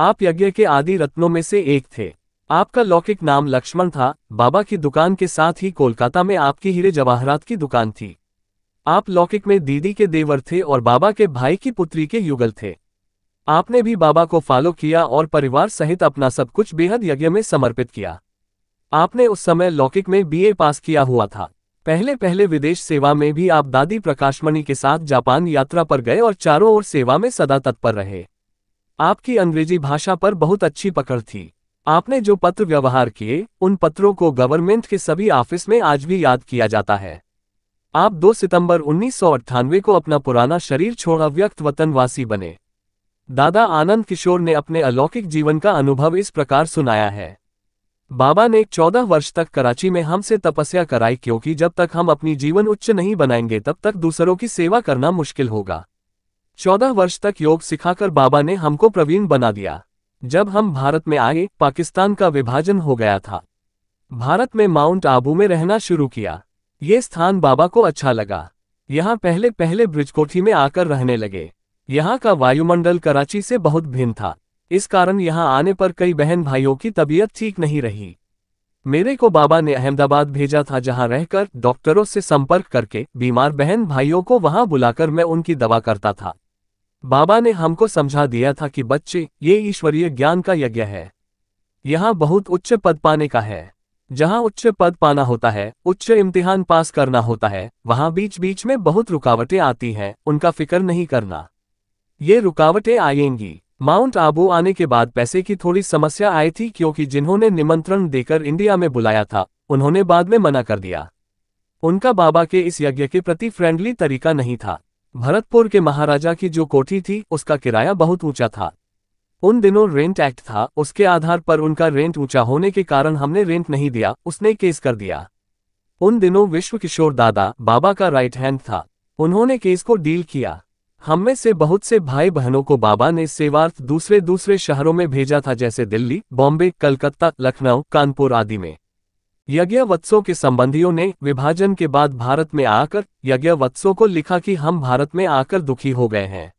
आप यज्ञ के आदि रत्नों में से एक थे आपका लौकिक नाम लक्ष्मण था बाबा की दुकान के साथ ही कोलकाता में आपकी हीरे जवाहरात की दुकान थी आप लौकिक में दीदी के देवर थे और बाबा के भाई की पुत्री के युगल थे आपने भी बाबा को फॉलो किया और परिवार सहित अपना सब कुछ बेहद यज्ञ में समर्पित किया आपने उस समय लौकिक में बीए पास किया हुआ था पहले पहले विदेश सेवा में भी आप दादी प्रकाशमणि के साथ जापान यात्रा पर गए और चारों ओर सेवा में सदा तत्पर रहे आपकी अंग्रेजी भाषा पर बहुत अच्छी पकड़ थी आपने जो पत्र व्यवहार किए उन पत्रों को गवर्नमेंट के सभी ऑफिस में आज भी याद किया जाता है आप 2 सितंबर उन्नीस को अपना पुराना शरीर छोड़ अव्यक्त वतनवासी बने दादा आनंद किशोर ने अपने अलौकिक जीवन का अनुभव इस प्रकार सुनाया है बाबा ने चौदह वर्ष तक कराची में हमसे तपस्या कराई क्योंकि जब तक हम अपनी जीवन उच्च नहीं बनाएंगे तब तक दूसरों की सेवा करना मुश्किल होगा चौदह वर्ष तक योग सिखाकर बाबा ने हमको प्रवीण बना दिया जब हम भारत में आए पाकिस्तान का विभाजन हो गया था भारत में माउंट आबू में रहना शुरू किया ये स्थान बाबा को अच्छा लगा यहाँ पहले पहले ब्रिजकोठी में आकर रहने लगे यहाँ का वायुमंडल कराची से बहुत भिन्न था इस कारण यहाँ आने पर कई बहन भाइयों की तबीयत ठीक नहीं रही मेरे को बाबा ने अहमदाबाद भेजा था जहाँ रहकर डॉक्टरों से संपर्क करके बीमार बहन भाइयों को वहाँ बुलाकर मैं उनकी दवा करता था बाबा ने हमको समझा दिया था कि बच्चे ये ईश्वरीय ज्ञान का यज्ञ है यहाँ बहुत उच्च पद पाने का है जहाँ उच्च पद पाना होता है उच्च इम्तिहान पास करना होता है वहाँ बीच बीच में बहुत रुकावटें आती हैं उनका फिक्र नहीं करना ये रुकावटें आएंगी माउंट आबू आने के बाद पैसे की थोड़ी समस्या आई थी क्योंकि जिन्होंने निमंत्रण देकर इंडिया में बुलाया था उन्होंने बाद में मना कर दिया उनका बाबा के इस यज्ञ के प्रति फ्रेंडली तरीका नहीं था भरतपुर के महाराजा की जो कोठी थी उसका किराया बहुत ऊंचा था उन दिनों रेंट एक्ट था उसके आधार पर उनका रेंट ऊंचा होने के कारण हमने रेंट नहीं दिया उसने केस कर दिया उन दिनों विश्व किशोर दादा बाबा का राइट हैंड था उन्होंने केस को डील किया हम में से बहुत से भाई बहनों को बाबा ने सेवार्थ दूसरे दूसरे शहरों में भेजा था जैसे दिल्ली बॉम्बे कलकत्ता लखनऊ कानपुर आदि में यज्ञ वत्सों के संबंधियों ने विभाजन के बाद भारत में आकर यज्ञ वत्सों को लिखा कि हम भारत में आकर दुखी हो गए हैं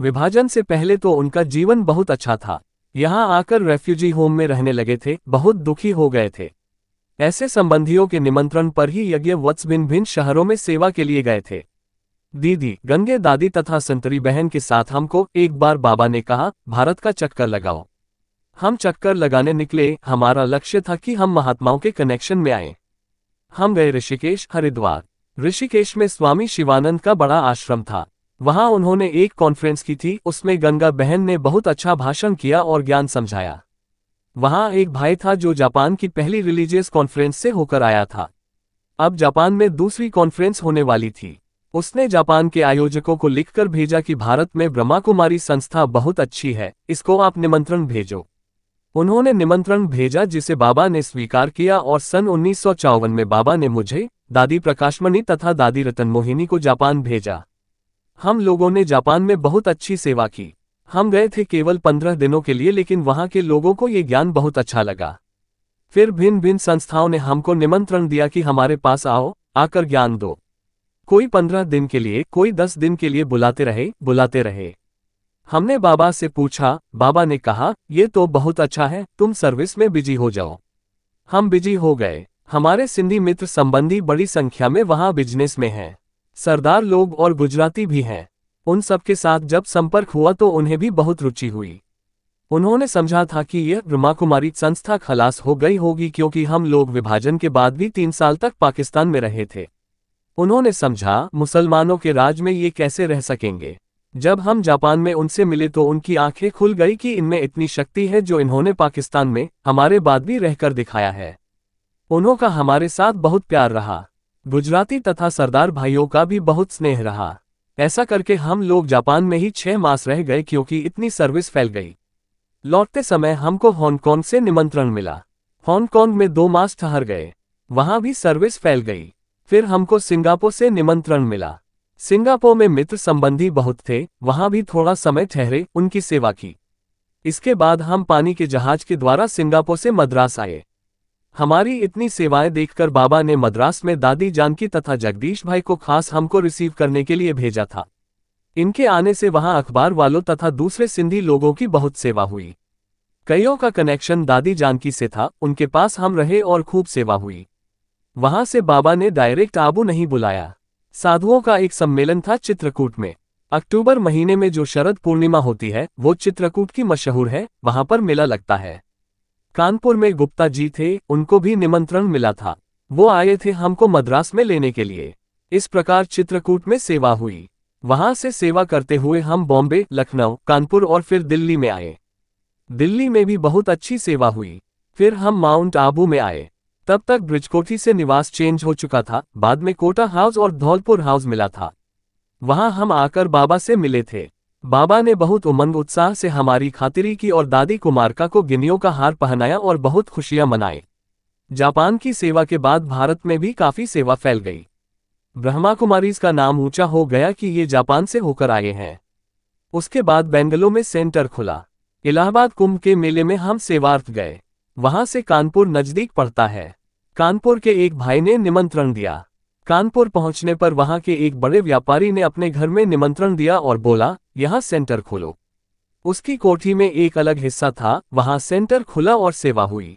विभाजन से पहले तो उनका जीवन बहुत अच्छा था यहाँ आकर रेफ्यूजी होम में रहने लगे थे बहुत दुखी हो गए थे ऐसे संबंधियों के निमंत्रण पर ही यज्ञ वत्स भिन्न भिन्न शहरों में सेवा के लिए गए थे दीदी गंगे दादी तथा संतरी बहन के साथ हमको एक बार बाबा ने कहा भारत का चक्कर लगाओ हम चक्कर लगाने निकले हमारा लक्ष्य था कि हम महात्माओं के कनेक्शन में आए हम गए ऋषिकेश हरिद्वार ऋषिकेश में स्वामी शिवानंद का बड़ा आश्रम था वहां उन्होंने एक कॉन्फ्रेंस की थी उसमें गंगा बहन ने बहुत अच्छा भाषण किया और ज्ञान समझाया वहां एक भाई था जो जापान की पहली रिलीजियस कॉन्फ्रेंस से होकर आया था अब जापान में दूसरी कॉन्फ्रेंस होने वाली थी उसने जापान के आयोजकों को लिखकर भेजा कि भारत में ब्रह्मा कुमारी संस्था बहुत अच्छी है इसको आप निमंत्रण भेजो उन्होंने निमंत्रण भेजा जिसे बाबा ने स्वीकार किया और सन उन्नीस में बाबा ने मुझे दादी प्रकाशमणि तथा दादी रतन मोहिनी को जापान भेजा हम लोगों ने जापान में बहुत अच्छी सेवा की हम गए थे केवल पंद्रह दिनों के लिए लेकिन वहां के लोगों को ये ज्ञान बहुत अच्छा लगा फिर भिन्न भिन्न संस्थाओं ने हमको निमंत्रण दिया कि हमारे पास आओ आकर ज्ञान दो कोई पंद्रह दिन के लिए कोई दस दिन के लिए बुलाते रहे बुलाते रहे हमने बाबा से पूछा बाबा ने कहा ये तो बहुत अच्छा है तुम सर्विस में बिजी हो जाओ हम बिजी हो गए हमारे सिंधी मित्र संबंधी बड़ी संख्या में वहाँ बिजनेस में हैं सरदार लोग और गुजराती भी हैं उन सबके साथ जब संपर्क हुआ तो उन्हें भी बहुत रुचि हुई उन्होंने समझा था कि यह ब्रह्माकुमारी कुमारी संस्था खलास हो गई होगी क्योंकि हम लोग विभाजन के बाद भी तीन साल तक पाकिस्तान में रहे थे उन्होंने समझा मुसलमानों के राज में ये कैसे रह सकेंगे जब हम जापान में उनसे मिले तो उनकी आंखें खुल गई कि इनमें इतनी शक्ति है जो इन्होंने पाकिस्तान में हमारे बाद भी रहकर दिखाया है उन्हों का हमारे साथ बहुत प्यार रहा गुजराती तथा सरदार भाइयों का भी बहुत स्नेह रहा ऐसा करके हम लोग जापान में ही छह मास रह गए क्योंकि इतनी सर्विस फैल गई लौटते समय हमको हांगकांग से निमंत्रण मिला हांगकांग में दो मास ठहर गए वहां भी सर्विस फैल गई फिर हमको सिंगापुर से निमंत्रण मिला सिंगापुर में मित्र संबंधी बहुत थे वहां भी थोड़ा समय ठहरे उनकी सेवा की इसके बाद हम पानी के जहाज के द्वारा सिंगापुर से मद्रास आए हमारी इतनी सेवाएं देखकर बाबा ने मद्रास में दादी जानकी तथा जगदीश भाई को खास हमको रिसीव करने के लिए भेजा था इनके आने से वहां अखबार वालों तथा दूसरे सिंधी लोगों की बहुत सेवा हुई कईयों का कनेक्शन दादी जानकी से था उनके पास हम रहे और खूब सेवा हुई वहां से बाबा ने डायरेक्ट आबू नहीं बुलाया साधुओं का एक सम्मेलन था चित्रकूट में अक्टूबर महीने में जो शरद पूर्णिमा होती है वो चित्रकूट की मशहूर है वहां पर मेला लगता है कानपुर में गुप्ता जी थे उनको भी निमंत्रण मिला था वो आए थे हमको मद्रास में लेने के लिए इस प्रकार चित्रकूट में सेवा हुई वहां से सेवा करते हुए हम बॉम्बे लखनऊ कानपुर और फिर दिल्ली में आए दिल्ली में भी बहुत अच्छी सेवा हुई फिर हम माउंट आबू में आए तब तक ब्रिजकोठी से निवास चेंज हो चुका था बाद में कोटा हाउस और धौलपुर हाउस मिला था वहां हम आकर बाबा से मिले थे बाबा ने बहुत उमंग उत्साह से हमारी खातिरी की और दादी कुमारका को गिनियों का हार पहनाया और बहुत खुशियां मनाए जापान की सेवा के बाद भारत में भी काफी सेवा फैल गई ब्रह्मा कुमारीज का नाम ऊंचा हो गया कि ये जापान से होकर आए हैं उसके बाद बेंगलो में सेंटर खुला इलाहाबाद कुंभ के मेले में हम सेवार्थ गए वहां से कानपुर नजदीक पड़ता है कानपुर के एक भाई ने निमंत्रण दिया कानपुर पहुंचने पर वहां के एक बड़े व्यापारी ने अपने घर में निमंत्रण दिया और बोला यहां सेंटर खोलो उसकी कोठी में एक अलग हिस्सा था वहां सेंटर खुला और सेवा हुई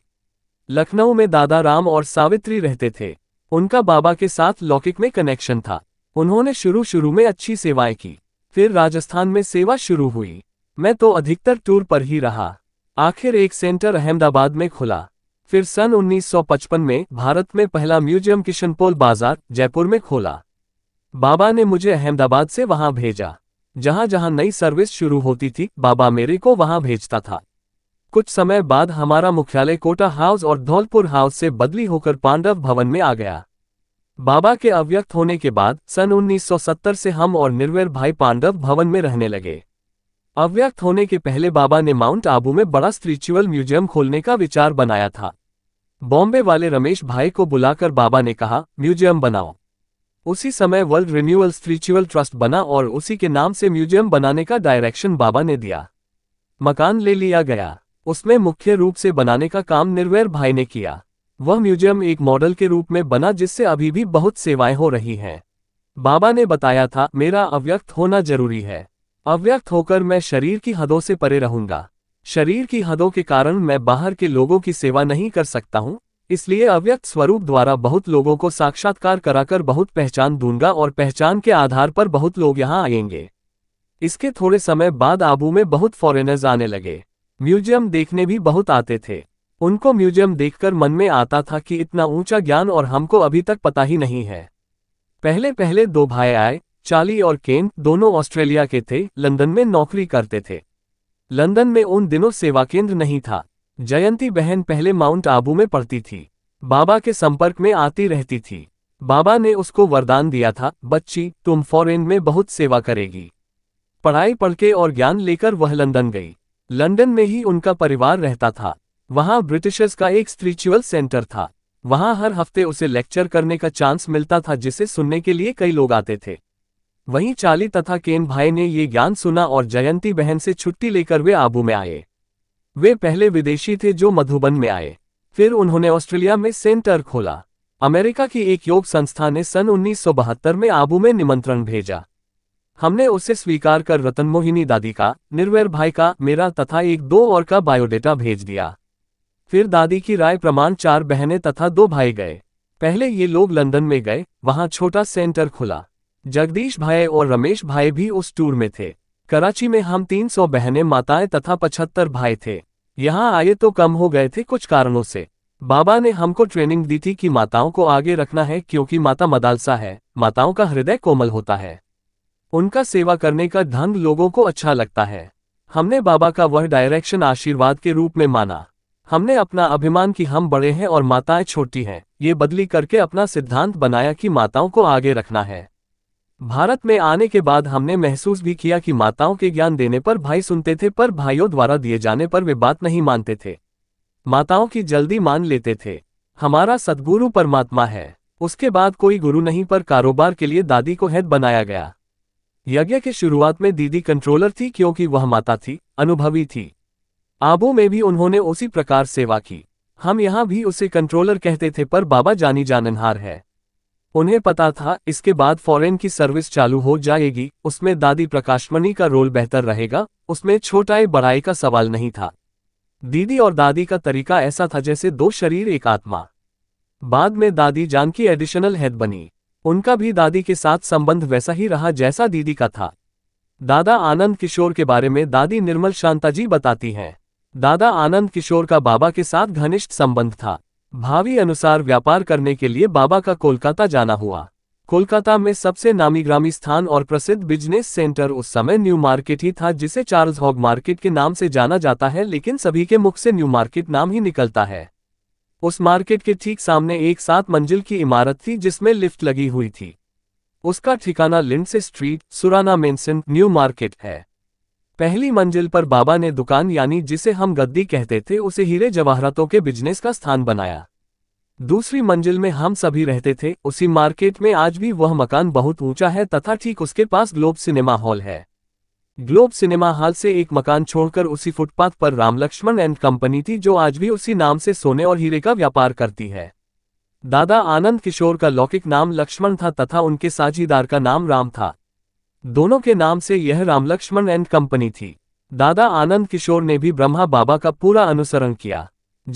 लखनऊ में दादा राम और सावित्री रहते थे उनका बाबा के साथ लौकिक में कनेक्शन था उन्होंने शुरू शुरू में अच्छी सेवाएं की फिर राजस्थान में सेवा शुरू हुई मैं तो अधिकतर टूर पर ही रहा आखिर एक सेंटर अहमदाबाद में खुला फिर सन 1955 में भारत में पहला म्यूजियम किशनपोल बाजार जयपुर में खोला बाबा ने मुझे अहमदाबाद से वहां भेजा जहां जहां नई सर्विस शुरू होती थी बाबा मेरे को वहां भेजता था कुछ समय बाद हमारा मुख्यालय कोटा हाउस और धौलपुर हाउस से बदली होकर पांडव भवन में आ गया बाबा के अव्यक्त होने के बाद सन 1970 से हम और निर्वेर भाई पांडव भवन में रहने लगे अव्यक्त होने के पहले बाबा ने माउंट आबू में बड़ा स्पिरिचुअल म्यूजियम खोलने का विचार बनाया था बॉम्बे वाले रमेश भाई को बुलाकर बाबा ने कहा म्यूजियम बनाओ उसी समय वर्ल्ड रिन्यूअल स्पिरिचुअल ट्रस्ट बना और उसी के नाम से म्यूजियम बनाने का डायरेक्शन बाबा ने दिया मकान ले लिया गया उसमें मुख्य रूप से बनाने का काम निर्वैर भाई ने किया वह म्यूजियम एक मॉडल के रूप में बना जिससे अभी भी बहुत सेवाएं हो रही हैं बाबा ने बताया था मेरा अव्यक्त होना जरूरी है अव्यक्त होकर मैं शरीर की हदों से परे रहूंगा शरीर की हदों के कारण मैं बाहर के लोगों की सेवा नहीं कर सकता हूँ इसलिए अव्यक्त स्वरूप द्वारा बहुत लोगों को साक्षात्कार कराकर बहुत पहचान दूंगा और पहचान के आधार पर बहुत लोग यहाँ आएंगे इसके थोड़े समय बाद आबू में बहुत फॉरेनर्स आने लगे म्यूजियम देखने भी बहुत आते थे उनको म्यूजियम देखकर मन में आता था कि इतना ऊंचा ज्ञान और हमको अभी तक पता ही नहीं है पहले पहले दो भाई आए चाली और केन दोनों ऑस्ट्रेलिया के थे लंदन में नौकरी करते थे लंदन में उन दिनों सेवा केंद्र नहीं था जयंती बहन पहले माउंट आबू में पढ़ती थी बाबा के संपर्क में आती रहती थी बाबा ने उसको वरदान दिया था बच्ची तुम फॉरेन में बहुत सेवा करेगी पढ़ाई पढ़ के और ज्ञान लेकर वह लंदन गई लंदन में ही उनका परिवार रहता था वहां ब्रिटिशर्स का एक स्पिरिचुअल सेंटर था वहां हर हफ्ते उसे लेक्चर करने का चांस मिलता था जिसे सुनने के लिए कई लोग आते थे वहीं चाली तथा केन भाई ने ये ज्ञान सुना और जयंती बहन से छुट्टी लेकर वे आबू में आए वे पहले विदेशी थे जो मधुबन में आए फिर उन्होंने ऑस्ट्रेलिया में सेंटर खोला अमेरिका की एक योग संस्था ने सन उन्नीस में आबू में निमंत्रण भेजा हमने उसे स्वीकार कर रतन मोहिनी दादी का निर्वैर भाई का मेरा तथा एक दो और का बायोडेटा भेज दिया फिर दादी की राय प्रमाण चार बहनें तथा दो भाई गए पहले ये लोग लंदन में गए वहां छोटा सेंटर खुला जगदीश भाई और रमेश भाई भी उस टूर में थे कराची में हम 300 बहनें माताएं तथा 75 भाई थे यहाँ आए तो कम हो गए थे कुछ कारणों से बाबा ने हमको ट्रेनिंग दी थी कि माताओं को आगे रखना है क्योंकि माता मदालसा है माताओं का हृदय कोमल होता है उनका सेवा करने का धन लोगों को अच्छा लगता है हमने बाबा का वह डायरेक्शन आशीर्वाद के रूप में माना हमने अपना अभिमान कि हम बड़े हैं और माताएं छोटी हैं ये बदली करके अपना सिद्धांत बनाया कि माताओं को आगे रखना है भारत में आने के बाद हमने महसूस भी किया कि माताओं के ज्ञान देने पर भाई सुनते थे पर भाइयों द्वारा दिए जाने पर वे बात नहीं मानते थे माताओं की जल्दी मान लेते थे हमारा सदगुरु परमात्मा है उसके बाद कोई गुरु नहीं पर कारोबार के लिए दादी को हेड बनाया गया यज्ञ के शुरुआत में दीदी कंट्रोलर थी क्योंकि वह माता थी अनुभवी थी आबों में भी उन्होंने उसी प्रकार सेवा की हम यहाँ भी उसे कंट्रोलर कहते थे पर बाबा जानी जाननहार है उन्हें पता था इसके बाद फॉरेन की सर्विस चालू हो जाएगी उसमें दादी प्रकाशमणि का रोल बेहतर रहेगा उसमें छोटाई बड़ाई का सवाल नहीं था दीदी और दादी का तरीका ऐसा था जैसे दो शरीर एक आत्मा बाद में दादी जानकी एडिशनल हेड बनी उनका भी दादी के साथ संबंध वैसा ही रहा जैसा दीदी का था दादा आनंद किशोर के बारे में दादी निर्मल शांताजी बताती हैं दादा आनंद किशोर का बाबा के साथ घनिष्ठ संबंध था भावी अनुसार व्यापार करने के लिए बाबा का कोलकाता जाना हुआ कोलकाता में सबसे नामी ग्रामी स्थान और प्रसिद्ध बिजनेस सेंटर उस समय न्यू मार्केट ही था जिसे चार्ल्स हॉग मार्केट के नाम से जाना जाता है लेकिन सभी के मुख से न्यू मार्केट नाम ही निकलता है उस मार्केट के ठीक सामने एक सात मंजिल की इमारत थी जिसमें लिफ्ट लगी हुई थी उसका ठिकाना Lindsay Street Surana Mansion New Market है पहली मंजिल पर बाबा ने दुकान यानी जिसे हम गद्दी कहते थे उसे हीरे जवाहरातों के बिजनेस का स्थान बनाया दूसरी मंजिल में हम सभी रहते थे उसी मार्केट में आज भी वह मकान बहुत ऊंचा है तथा ठीक उसके पास ग्लोब सिनेमा हॉल है ग्लोब सिनेमा हॉल से एक मकान छोड़कर उसी फुटपाथ पर राम लक्ष्मण एंड कंपनी थी जो आज भी उसी नाम से सोने और हीरे का व्यापार करती है दादा आनंद किशोर का लौकिक नाम लक्ष्मण था तथा उनके साझीदार का नाम राम था दोनों के नाम से यह रामलक्ष्मण एंड कंपनी थी दादा आनंद किशोर ने भी ब्रह्मा बाबा का पूरा अनुसरण किया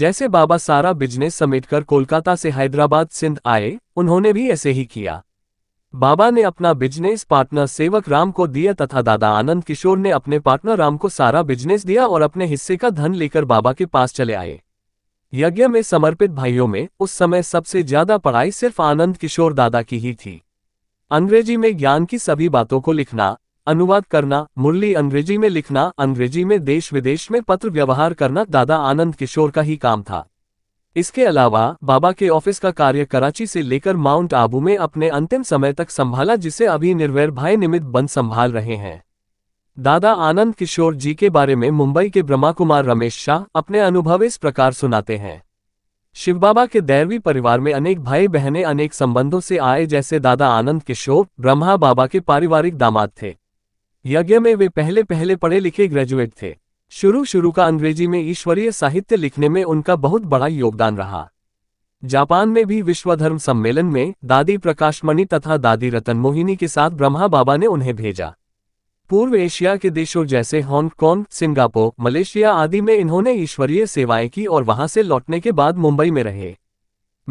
जैसे बाबा सारा बिजनेस समेटकर कोलकाता से हैदराबाद सिंध आए उन्होंने भी ऐसे ही किया बाबा ने अपना बिजनेस पार्टनर सेवक राम को दिया तथा दादा आनंद किशोर ने अपने पार्टनर राम को सारा बिजनेस दिया और अपने हिस्से का धन लेकर बाबा के पास चले आए यज्ञ में समर्पित भाइयों में उस समय सबसे ज्यादा पढ़ाई सिर्फ आनंद किशोर दादा की ही थी अंग्रेजी में ज्ञान की सभी बातों को लिखना अनुवाद करना मुरली अंग्रेजी में लिखना अंग्रेजी में देश विदेश में पत्र व्यवहार करना दादा आनंद किशोर का ही काम था इसके अलावा बाबा के ऑफिस का कार्य कराची से लेकर माउंट आबू में अपने अंतिम समय तक संभाला जिसे अभी निर्वैर भाई निमित बंद संभाल रहे हैं दादा आनंद किशोर जी के बारे में मुंबई के ब्रह्मा कुमार रमेश शाह अपने अनुभव इस प्रकार सुनाते हैं शिव बाबा के दैरवी परिवार में अनेक भाई बहनें अनेक संबंधों से आए जैसे दादा आनंद किशोर ब्रह्मा बाबा के पारिवारिक दामाद थे यज्ञ में वे पहले पहले पढ़े लिखे ग्रेजुएट थे शुरू शुरू का अंग्रेजी में ईश्वरीय साहित्य लिखने में उनका बहुत बड़ा योगदान रहा जापान में भी विश्व धर्म सम्मेलन में दादी प्रकाशमणि तथा दादी रतन मोहिनी के साथ ब्रह्मा बाबा ने उन्हें भेजा पूर्व एशिया के देशों जैसे हांगकांग सिंगापुर मलेशिया आदि में इन्होंने ईश्वरीय सेवाएं की और वहां से लौटने के बाद मुंबई में रहे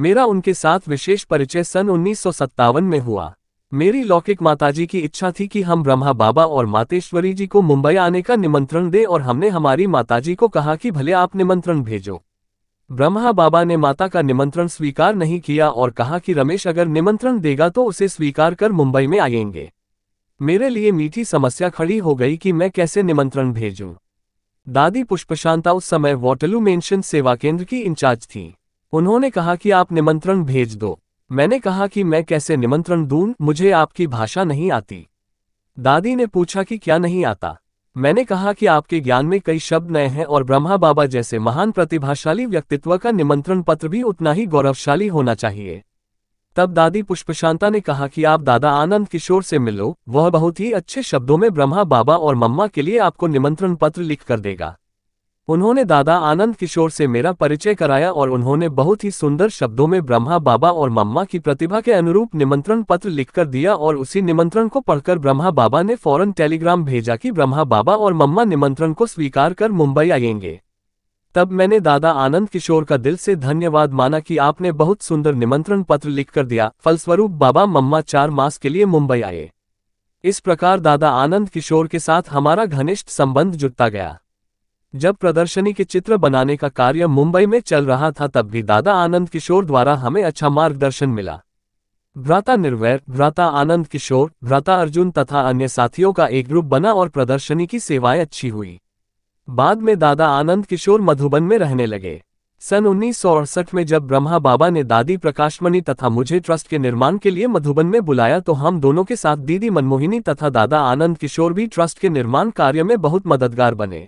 मेरा उनके साथ विशेष परिचय सन उन्नीस में हुआ मेरी लौकिक माताजी की इच्छा थी कि हम ब्रह्मा बाबा और मातेश्वरी जी को मुंबई आने का निमंत्रण दें और हमने हमारी माताजी को कहा कि भले आप निमंत्रण भेजो ब्रह्मा बाबा ने माता का निमंत्रण स्वीकार नहीं किया और कहा कि रमेश अगर निमंत्रण देगा तो उसे स्वीकार कर मुंबई में आएंगे मेरे लिए मीठी समस्या खड़ी हो गई कि मैं कैसे निमंत्रण भेजूं। दादी पुष्पशांता उस समय वॉटलू मेंशन सेवा केंद्र की इंचार्ज थी उन्होंने कहा कि आप निमंत्रण भेज दो मैंने कहा कि मैं कैसे निमंत्रण दूं मुझे आपकी भाषा नहीं आती दादी ने पूछा कि क्या नहीं आता मैंने कहा कि आपके ज्ञान में कई शब्द नए हैं और ब्रह्मा बाबा जैसे महान प्रतिभाशाली व्यक्तित्व का निमंत्रण पत्र भी उतना ही गौरवशाली होना चाहिए तब दादी पुष्पशांता ने कहा कि आप दादा आनंद किशोर से मिलो वह बहुत ही अच्छे शब्दों में ब्रह्मा बाबा और मम्मा के लिए आपको निमंत्रण पत्र लिख कर देगा उन्होंने दादा आनंद किशोर से मेरा परिचय कराया और उन्होंने बहुत ही सुंदर शब्दों में ब्रह्मा बाबा और मम्मा की प्रतिभा के अनुरूप निमंत्रण पत्र लिखकर दिया और उसी निमंत्रण को पढ़कर ब्रह्मा बाबा ने फौरन टेलीग्राम भेजा कि ब्रह्मा बाबा और मम्मा निमंत्रण को स्वीकार कर मुंबई आएंगे तब मैंने दादा आनंद किशोर का दिल से धन्यवाद माना कि आपने बहुत सुंदर निमंत्रण पत्र लिखकर दिया फलस्वरूप बाबा मम्मा चार मास के लिए मुंबई आए इस प्रकार दादा आनंद किशोर के साथ हमारा घनिष्ठ संबंध जुटता गया जब प्रदर्शनी के चित्र बनाने का कार्य मुंबई में चल रहा था तब भी दादा आनंद किशोर द्वारा हमें अच्छा मार्गदर्शन मिला भ्राता निर्वैर भ्राता आनंद किशोर भ्राता अर्जुन तथा अन्य साथियों का एक ग्रुप बना और प्रदर्शनी की सेवाएं अच्छी हुई बाद में दादा आनंद किशोर मधुबन में रहने लगे सन उन्नीस में जब ब्रह्मा बाबा ने दादी प्रकाशमणि तथा मुझे ट्रस्ट के निर्माण के लिए मधुबन में बुलाया तो हम दोनों के साथ दीदी मनमोहिनी तथा दादा आनंद किशोर भी ट्रस्ट के निर्माण कार्य में बहुत मददगार बने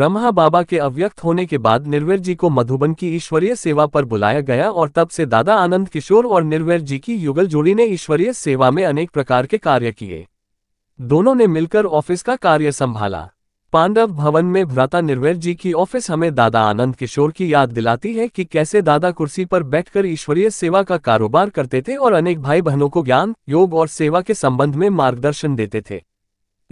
ब्रह्मा बाबा के अव्यक्त होने के बाद निर्वेर जी को मधुबन की ईश्वरीय सेवा पर बुलाया गया और तब से दादा आनंद किशोर और निर्वेर जी की युगल जोड़ी ने ईश्वरीय सेवा में अनेक प्रकार के कार्य किए दोनों ने मिलकर ऑफिस का कार्य संभाला पांडव भवन में भ्राता निर्वेर जी की ऑफिस हमें दादा आनंद किशोर की याद दिलाती है कि कैसे दादा कुर्सी पर बैठकर ईश्वरीय सेवा का कारोबार करते थे और अनेक भाई बहनों को ज्ञान योग और सेवा के संबंध में मार्गदर्शन देते थे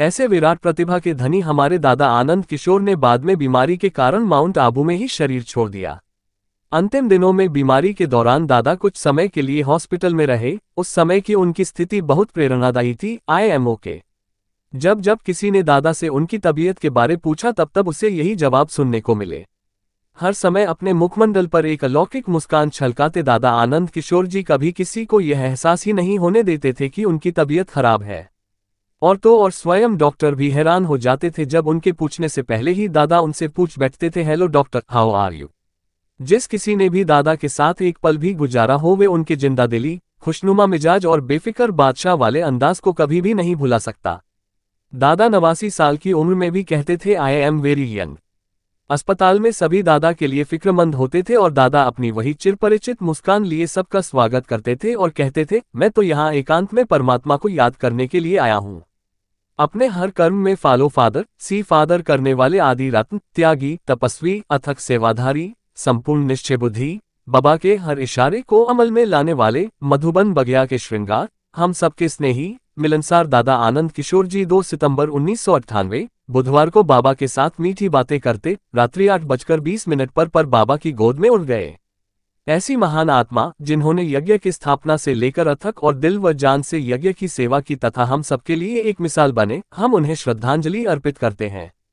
ऐसे विराट प्रतिभा के धनी हमारे दादा आनंद किशोर ने बाद में बीमारी के कारण माउंट आबू में ही शरीर छोड़ दिया अंतिम दिनों में बीमारी के दौरान दादा कुछ समय के लिए हॉस्पिटल में रहे उस समय की उनकी स्थिति बहुत प्रेरणादायी थी आईएमओ के जब जब किसी ने दादा से उनकी तबीयत के बारे पूछा तब तब उसे यही जवाब सुनने को मिले हर समय अपने मुखमंडल पर एक अलौकिक मुस्कान छलकाते दादा आनंद किशोर जी कभी किसी को यह एहसास ही नहीं होने देते थे कि उनकी तबीयत खराब है और तो और स्वयं डॉक्टर भी हैरान हो जाते थे जब उनके पूछने से पहले ही दादा उनसे पूछ बैठते थे hello doctor how are you जिस किसी ने भी दादा के साथ एक पल भी गुजारा हो वे उनके जिंदा दिली खुशनुमा मिजाज और बेफिक्र बादशाह वाले अंदाज को कभी भी नहीं भुला सकता दादा नवासी साल की उम्र में भी कहते थे आई एम वेरी यंग अस्पताल में सभी दादा के लिए फिक्रमंद होते थे और दादा अपनी वही चिरपरिचित मुस्कान लिए सबका स्वागत करते थे और कहते थे मैं तो यहाँ एकांत में परमात्मा को याद करने के लिए आया हूँ अपने हर कर्म में फॉलो फादर सी फादर करने वाले आदि रत्न त्यागी तपस्वी अथक सेवाधारी संपूर्ण निश्चय बुद्धि बाबा के हर इशारे को अमल में लाने वाले मधुबन बगिया के श्रृंगार हम सबके स्नेही मिलनसार दादा आनंद किशोर जी 2 सितंबर उन्नीस बुधवार को बाबा के साथ मीठी बातें करते रात्रि आठ बजकर बीस मिनट पर पर बाबा की गोद में उड़ गए ऐसी महान आत्मा जिन्होंने यज्ञ की स्थापना से लेकर अथक और दिल व जान से यज्ञ की सेवा की तथा हम सबके लिए एक मिसाल बने हम उन्हें श्रद्धांजलि अर्पित करते हैं